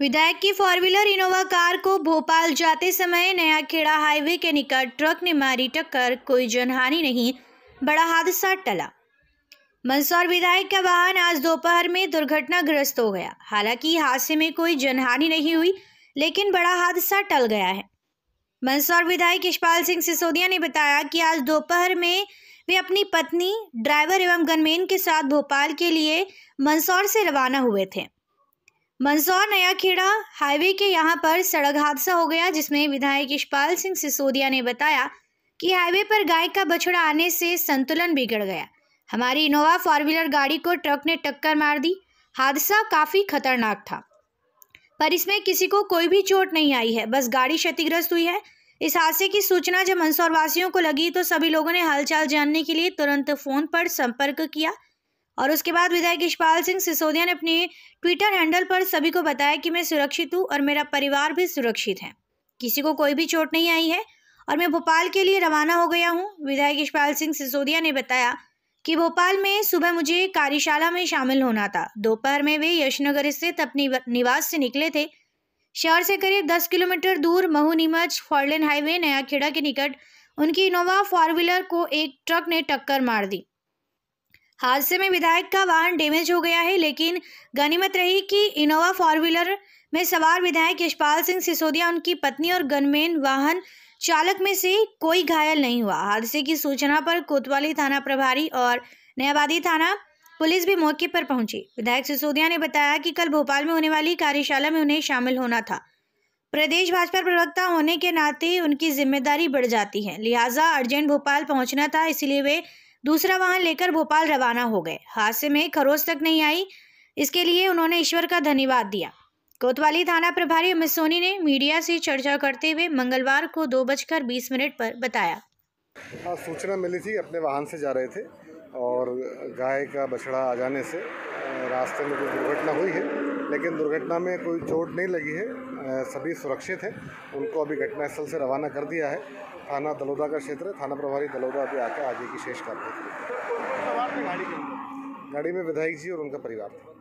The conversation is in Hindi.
विधायक की फोर व्हीलर इनोवा कार को भोपाल जाते समय नया खेड़ा हाईवे के निकट ट्रक ने मारी टक्कर कोई जनहानि नहीं बड़ा हादसा टला मंदसौर विधायक का वाहन आज दोपहर में दुर्घटनाग्रस्त हो गया हालांकि हादसे में कोई जनहानि नहीं हुई लेकिन बड़ा हादसा टल गया है मंदसौर विधायक यशपाल सिंह सिसोदिया ने बताया कि आज दोपहर में वे अपनी पत्नी ड्राइवर एवं गनमेन के साथ भोपाल के लिए मंदसौर से रवाना हुए थे मंदसौर नयाखेड़ा हाईवे के यहाँ पर सड़क हादसा हो गया जिसमें विधायक यशपाल सिंह सिसोदिया ने बताया कि हाईवे पर गाय का बछड़ा आने से संतुलन बिगड़ गया हमारी इनोवा फोर व्हीलर गाड़ी को ट्रक ने टक्कर मार दी हादसा काफ़ी खतरनाक था पर इसमें किसी को कोई भी चोट नहीं आई है बस गाड़ी क्षतिग्रस्त हुई है इस हादसे की सूचना जब मंदसौर वासियों को लगी तो सभी लोगों ने हालचाल जानने के लिए तुरंत फ़ोन पर संपर्क किया और उसके बाद विधायक यशपाल सिंह सिसोदिया ने अपने ट्विटर हैंडल पर सभी को बताया कि मैं सुरक्षित हूँ और मेरा परिवार भी सुरक्षित है किसी को कोई भी चोट नहीं आई है और मैं भोपाल के लिए रवाना हो गया हूँ विधायक यशपाल सिंह सिसोदिया ने बताया कि भोपाल में सुबह मुझे कार्यशाला में शामिल होना था दोपहर में वे यशनगर स्थित अपने निवास से निकले थे शहर से करीब दस किलोमीटर दूर महू नीमच फॉरलेन हाईवे नया खेड़ा के निकट उनकी इनोवा फोर व्हीलर को एक ट्रक ने टक्कर मार दी हादसे में विधायक का वाहन डैमेज हो गया है लेकिन गनीमत रही कि इनोवा फोर व्हीलर में सवार विधायक यशपाल सिंह सिसोदिया उनकी पत्नी और गनमेन वाहन चालक में से कोई घायल नहीं हुआ हादसे की सूचना पर कोतवाली थाना प्रभारी और नयाबादी थाना पुलिस भी मौके पर पहुंची विधायक सिसोदिया ने बताया कि कल भोपाल में होने वाली कार्यशाला में उन्हें शामिल होना था प्रदेश भाजपा प्रवक्ता होने के नाते उनकी जिम्मेदारी बढ़ जाती है लिहाजा अर्जेंट भोपाल पहुंचना था इसलिए वे दूसरा वाहन लेकर भोपाल रवाना हो गए हादसे में खरोज तक नहीं आई इसके लिए उन्होंने ईश्वर का धन्यवाद दिया कोतवाली थाना प्रभारी अमित सोनी ने मीडिया से चर्चा करते हुए मंगलवार को दो बजकर बीस मिनट पर बताया हाँ सूचना मिली थी अपने वाहन से जा रहे थे और गाय का बछड़ा आ जाने से रास्ते में कुछ दुर्घटना हुई है लेकिन दुर्घटना में कोई चोट नहीं लगी है सभी सुरक्षित हैं उनको अभी घटनास्थल से रवाना कर दिया है थाना दलोदा का क्षेत्र है थाना प्रभारी दलोदा अभी आकर आगे की शेष कार्रवाई गाड़ी में विधायक जी और उनका परिवार था